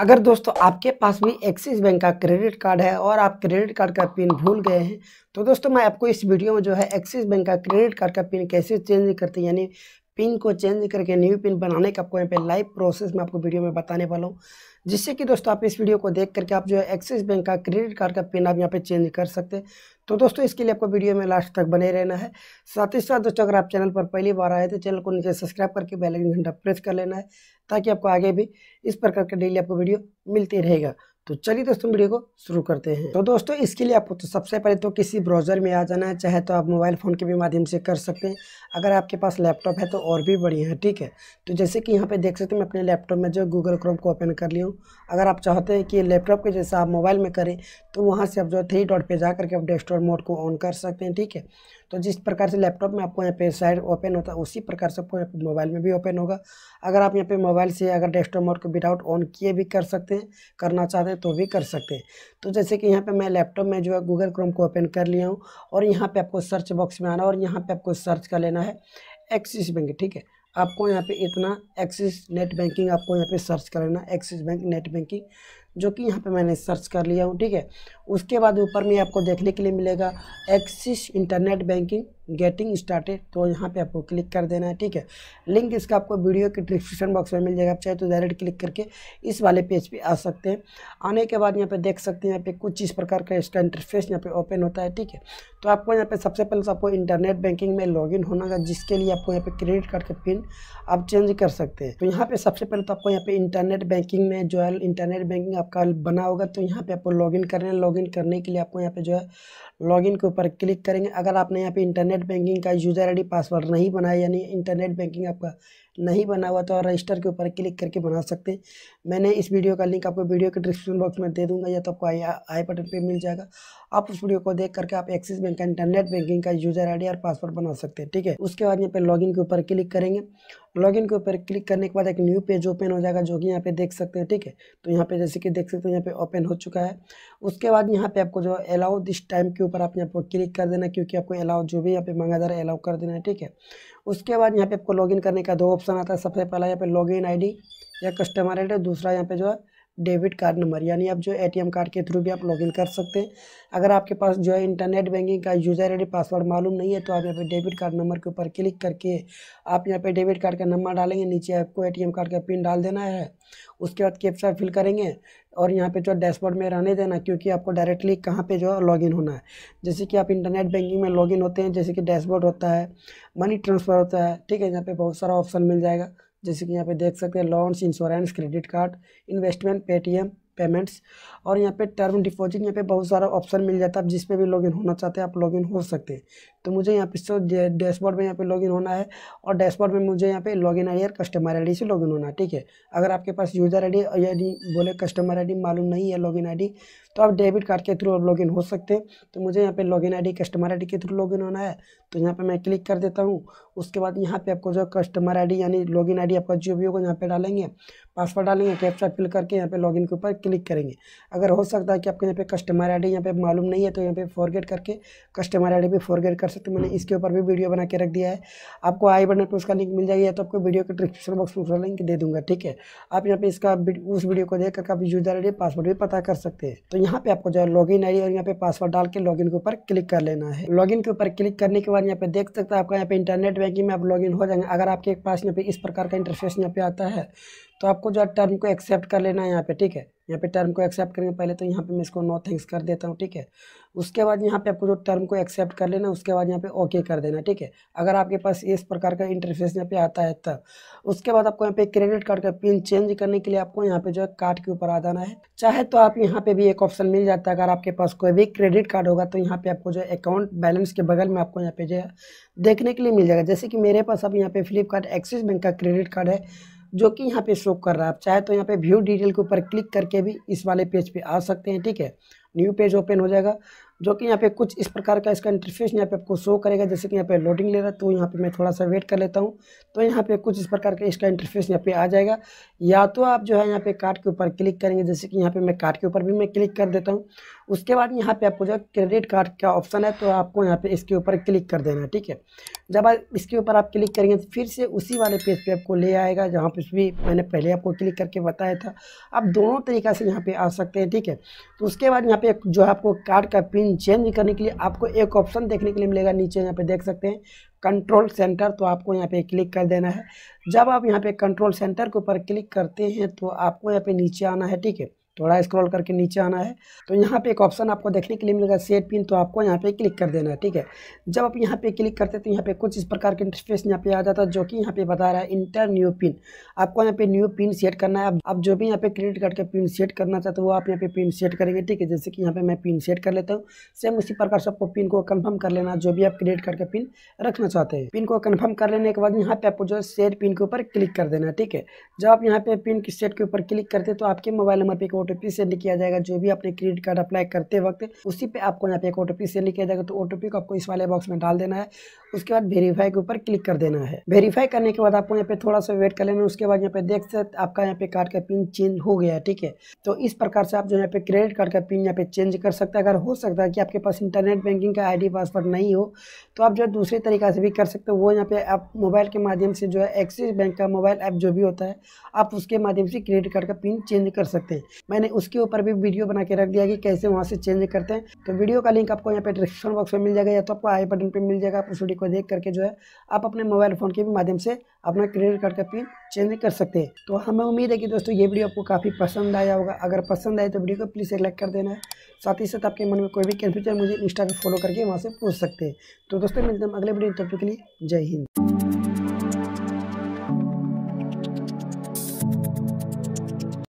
अगर दोस्तों आपके पास भी एक्सिस बैंक का क्रेडिट कार्ड है और आप क्रेडिट कार्ड का पिन भूल गए हैं तो दोस्तों मैं आपको इस वीडियो में जो है एक्सिस बैंक का क्रेडिट कार्ड का पिन कैसे चेंज करते हैं यानी पिन को चेंज करके न्यू पिन बनाने का आपको यहाँ पे लाइव प्रोसेस में आपको वीडियो में बताने वाला हूँ जिससे कि दोस्तों आप इस वीडियो को देख करके आप जो है एक्सिस बैंक का क्रेडिट कार्ड का पिन आप यहाँ पे चेंज कर सकते हैं तो दोस्तों इसके लिए आपको वीडियो में लास्ट तक बने रहना है साथ ही साथ दोस्तों अगर आप चैनल पर पहली बार आए तो चैनल को नीचे सब्सक्राइब करके बेलाइकन घंटा प्रेस कर लेना है ताकि आपको आगे भी इस प्रकार का डेली आपको वीडियो मिलती रहेगा तो चलिए दोस्तों वीडियो को शुरू करते हैं तो दोस्तों इसके लिए आपको तो सबसे पहले तो किसी ब्राउज़र में आ जाना है चाहे तो आप मोबाइल फ़ोन के भी माध्यम से कर सकते हैं अगर आपके पास लैपटॉप है तो और भी बढ़िया है ठीक है तो जैसे कि यहाँ पे देख सकते हैं मैं अपने लैपटॉप में जो गूगल क्रोम को ओपन कर लिया हूँ अगर आप चाहते हैं कि लैपटॉप के जैसा आप मोबाइल में करें तो वहाँ से आप जो थ्री डॉट पर जा करके आप डेस्कटॉप मोड को ऑन कर सकते हैं ठीक है तो जिस प्रकार से लैपटॉप में आपको यहाँ पे साइड ओपन होता है उसी प्रकार से आपको यहाँ मोबाइल में भी ओपन होगा अगर आप यहाँ पे मोबाइल से अगर डेस्कटॉप मोड को विदाउट ऑन किए भी कर सकते हैं करना चाहते हैं है तो भी कर सकते हैं तो जैसे कि यहाँ पे मैं लैपटॉप में जो है गूगल क्रोम को ओपन कर लिया हूँ और यहाँ पे आपको सर्च बॉक्स में आना और यहाँ पे आपको सर्च कर लेना है एक्सिस बैंक ठीक है आपको यहाँ पे इतना एक्सिस नेट बैंकिंग आपको यहाँ पे सर्च कर लेना एक्सिस बैंक नेट बैंकिंग जो कि यहाँ पे मैंने सर्च कर लिया हूँ ठीक है उसके बाद ऊपर में आपको देखने के लिए मिलेगा Axis internet banking getting started तो यहाँ पे आपको क्लिक कर देना है ठीक है लिंक इसका आपको वीडियो के डिस्क्रिप्शन बॉक्स में मिल जाएगा आप चाहे तो डायरेक्ट क्लिक करके इस वाले पेज पे आ सकते हैं आने के बाद यहाँ पे देख सकते हैं यहाँ पे कुछ इस प्रकार का इसका इंटरफेस यहाँ पे ओपन होता है ठीक है तो आपको यहाँ पे सबसे पहले तो आपको इंटरनेट बैंकिंग में इन होना होगा जिसके लिए आपको यहाँ पे क्रेडिट कार्ड का पिन आप चेंज कर सकते हैं तो यहाँ पे सबसे पहले तो आपको यहाँ पे इंटरनेट बैंकिंग में जो इंटरनेट बैंकिंग आपका बना होगा तो यहाँ पे आपको लॉगिन करना है लॉगिन करने के लिए आपको यहाँ पे जो है लॉगिन के ऊपर क्लिक करेंगे अगर आपने यहाँ पे इंटरनेट बैंकिंग का यूज़र आईडी पासवर्ड नहीं बनाया यानी इंटरनेट बैंकिंग आपका नहीं बना हुआ तो रजिस्टर के ऊपर क्लिक करके बना सकते हैं मैंने इस वीडियो का लिंक आपको वीडियो के डिस्क्रिप्शन बॉक्स में दे दूंगा या तो आपको आई आई बटन पर मिल जाएगा आप उस वीडियो को देख करके आप एक्सिस बैंक का इंटरनेट बैंकिंग का यूज़र आई और पासवर्ड बना सकते हैं ठीक है उसके बाद यहाँ पे लॉगिन के ऊपर क्लिक करेंगे लॉगिन के ऊपर क्लिक करने के बाद एक न्यू पेज ओपन हो जाएगा जो कि यहाँ पे देख सकते हैं ठीक है तो यहाँ पे जैसे कि देख सकते हैं यहाँ पे ओपन हो चुका है उसके बाद यहाँ पे आपको जो अलाउ दिस टाइम के ऊपर आप यहाँ पर क्लिक कर देना क्योंकि आपको अलाउ जो भी यहाँ पे मांगा जा रहा है अलाउ कर देना है ठीक है उसके बाद यहाँ पे आपको इन करने का दो ऑप्शन आता है सबसे पहला यहाँ पे आई डी या कस्टमर आई दूसरा यहाँ पे जो है डेबिट कार्ड नंबर यानी आप जो एटीएम कार्ड के थ्रू भी आप लॉगिन कर सकते हैं अगर आपके पास जो है इंटरनेट बैंकिंग का यूज़र आईडी पासवर्ड मालूम नहीं है तो आप यहाँ पे डेबिट कार्ड नंबर के ऊपर क्लिक करके आप यहाँ पे डेबिट कार्ड का नंबर डालेंगे नीचे आपको एटीएम कार्ड का पिन डाल देना है उसके बाद कैप्चा फिल करेंगे और यहाँ पे जो डैशबोर्ड में रहने देना क्योंकि आपको डायरेक्टली कहाँ पे जो है लॉगिन होना है जैसे कि आप इंटरनेट बैंकिंग में लॉगिन होते हैं जैसे कि डैशबोर्ड होता है मनी ट्रांसफ़र होता है ठीक है यहाँ पे बहुत सारा ऑप्शन मिल जाएगा जैसे कि यहाँ पे देख सकते हैं loans insurance credit card investment Paytm payments और यहाँ पे टर्म डिपॉजिट यहाँ पे बहुत सारा ऑप्शन मिल जाता है जिस भी लॉगिन होना चाहते हैं आप लॉगिन हो सकते हैं तो मुझे यहाँ पे सो डैशबोर्ड में यहाँ पे लॉगिन होना है और डैशबोर्ड में मुझे यहाँ पे लॉगिन आई और कस्टमर आईडी से लॉगिन होना है ठीक है अगर आपके पास यूज़र आई डी यदि बोले कस्टमर डी मालूम नहीं है लॉगिन डी तो आप डेबिट कार्ड के थ्रू लॉगिन हो सकते हैं तो मुझे यहाँ पे लॉगिन डी कस्टमर डी के थ्रू लॉगिन होना है तो यहाँ पे मैं क्लिक कर देता हूँ उसके बाद यहाँ पे आपको जो कस्टमर आईडी यानी लॉगिन आईडी आपका जो भी होगा यहाँ पे डालेंगे पासवर्ड डालेंगे कैप्चा फिल करके यहाँ पे लॉगिन के ऊपर क्लिक करेंगे अगर हो सकता है कि आपके यहाँ पे कस्टमर आईडी यहाँ पे मालूम नहीं है तो यहाँ पे फॉरगेट करके कस्टमर आई भी फॉरगेट कर सकते मैंने इसके ऊपर भी वीडियो बना के रख दिया है आपको आई बटन पर उसका लिंक मिल जाएगी तो आपको वीडियो के डिस्क्रिप्शन बॉक्स में उसका लिंक दे दूंगा ठीक है आप यहाँ पे इसका उस वीडियो को देख करके आप यूजर आई डी पासवर्ड भी पता कर सकते हैं तो यहाँ पे आपको जो है लॉगिन आई और यहाँ पे पासवर्ड डाल के लॉगिन के ऊपर क्लिक कर लेना है लॉगिन के ऊपर क्लिक करने के बाद प्रकार यहाँ पे देख सकते हैं आपका यहाँ पे इंटरनेट बैंकिंग में आप लॉगिन हो जाएंगे अगर आपके पास यहाँ पे इस प्रकार का इंटरफेस यहाँ पे आता है तो आपको जो है टर्म को एक्सेप्ट कर लेना है यहाँ पे ठीक है यहाँ पे टर्म को एक्सेप्ट करेंगे पहले तो यहाँ पे मैं इसको नो थैंक्स कर देता हूँ ठीक है उसके बाद यहाँ पे आपको जो टर्म को एक्सेप्ट कर लेना उसके बाद यहाँ पे ओके कर देना ठीक है अगर आपके पास इस प्रकार का इंटरफेस यहाँ पे आता है तब उसके बाद आपको यहाँ पे क्रेडिट कार्ड का पिन चेंज करने के लिए आपको यहाँ पे जो है कार्ड के ऊपर आ जाना है चाहे तो आप यहाँ पे भी एक ऑप्शन मिल जाता है अगर आपके पास कोई भी क्रेडिट कार्ड होगा तो यहाँ पे आपको जो अकाउंट बैलेंस के बगल में आपको यहाँ पे जो देखने के लिए मिल जाएगा जैसे कि मेरे पास अब यहाँ पे फ्लिपकार्ट एक्सिस बैंक का क्रेडिट कार्ड है जो कि यहाँ पे शो कर रहा है आप चाहे तो यहाँ पे व्यू डिटेल के ऊपर क्लिक करके भी इस वाले पेज पे आ सकते हैं ठीक है न्यू पेज ओपन हो जाएगा जो कि यहाँ पे कुछ इस प्रकार का इसका इंटरफेस यहाँ पे आपको शो करेगा जैसे कि यहाँ पे लोडिंग ले रहा है तो यहाँ पे मैं थोड़ा सा वेट कर लेता हूँ तो यहाँ पे कुछ इस प्रकार का इसका इंटरफेस यहाँ पे आ जाएगा या तो आप जो है यहाँ पे कार्ड के ऊपर क्लिक करेंगे जैसे कि यहाँ पे मैं कार्ड के ऊपर भी मैं क्लिक कर देता हूँ उसके बाद यहाँ पे आपको जो क्रेडिट कार्ड का ऑप्शन है तो आपको यहाँ पे इसके ऊपर क्लिक कर देना है ठीक है जब आप इसके ऊपर आप क्लिक करेंगे तो फिर से उसी वाले पेज पे आपको ले आएगा जहाँ पे भी मैंने पहले आपको क्लिक करके बताया था आप दोनों तरीका से यहाँ पे आ सकते हैं ठीक है तो उसके बाद यहाँ पे जो आपको कार्ड का पिन स्क्रीन चेंज करने के लिए आपको एक ऑप्शन देखने के लिए मिलेगा नीचे यहाँ पे देख सकते हैं कंट्रोल सेंटर तो आपको यहाँ पे क्लिक कर देना है जब आप यहाँ पे कंट्रोल सेंटर के ऊपर क्लिक करते हैं तो आपको यहाँ पे नीचे आना है ठीक है थोड़ा स्क्रॉल करके नीचे आना है तो यहाँ पे एक ऑप्शन आपको देखने के लिए मिलेगा सेट पिन तो आपको यहाँ पे क्लिक कर देना है ठीक है जब आप यहाँ पे क्लिक करते तो यहाँ पे कुछ इस प्रकार के इंटरफेस यहाँ पे आ जाता है जो कि यहाँ पे बता रहा है इंटर न्यू पिन आपको यहाँ पे न्यू पिन सेट करना है आप जो भी यहाँ पे क्रेडिट कार्ड का पिन सेट करना चाहते हो आप यहाँ पे पिन सेट करेंगे ठीक है जैसे कि यहाँ पे मैं पिन सेट कर लेता हूँ सेम उसी प्रकार से आपको पिन को कन्फर्म कर लेना जो भी आप क्रेडिट कार्ड का पिन रखना चाहते हैं पिन को कन्फर्म कर लेने के बाद यहाँ पे आपको जो है सेट पिन के ऊपर क्लिक कर देना है ठीक है जब आप यहाँ पे पिन सेट के ऊपर क्लिक करते तो आपके मोबाइल नंबर पर ओटीपी सेंड किया जाएगा जो भी आपने क्रेडिट कार्ड अप्लाई करते वक्त उसी पे आपको यहाँ पे एक ओटीपी सेंड किया जाएगा तो ओटीपी को आपको इस वाले बॉक्स में डाल देना है उसके बाद वेरीफाई के ऊपर क्लिक कर देना है वेरीफाई करने के बाद आपको यहाँ पे थोड़ा सा वेट कर लेना उसके बाद यहाँ पे देख सकते आपका यहाँ पे कार्ड का पिन चेंज हो गया है ठीक है तो इस प्रकार से आप जो यहाँ पे क्रेडिट कार्ड का पिन यहाँ पे चेंज कर सकते हैं अगर हो सकता है कि आपके पास इंटरनेट बैंकिंग का आई पासवर्ड नहीं हो तो आप जो दूसरे तरीका से भी कर सकते हो वो यहाँ पे आप मोबाइल के माध्यम से जो है एक्सिस बैंक का मोबाइल ऐप जो भी होता है आप उसके माध्यम से क्रेडिट कार्ड का पिन चेंज कर सकते हैं मैंने उसके ऊपर भी वीडियो बना के रख दिया कि कैसे वहाँ से चेंज करते हैं तो वीडियो का लिंक आपको यहाँ पे डिस्क्रिप्शन बॉक्स में मिल जाएगा या तो आपको आई बटन पर मिल जाएगा आप उस वीडियो को देख करके जो है आप अपने मोबाइल फ़ोन के भी माध्यम से अपना क्रेडिट कार्ड का पिन चेंज कर सकते हैं तो हमें उम्मीद है कि दोस्तों ये वीडियो आपको काफ़ी पसंद आया होगा अगर पसंद आए तो वीडियो को प्लीज़ एक लाइक कर देना है साथ ही साथ आपके मन में कोई भी कन्फ्यूजन मुझे इंस्टा पर फॉलो करके वहाँ से पूछ सकते हैं तो दोस्तों मिलते हैं अगले वीडियो तब तक के लिए जय हिंद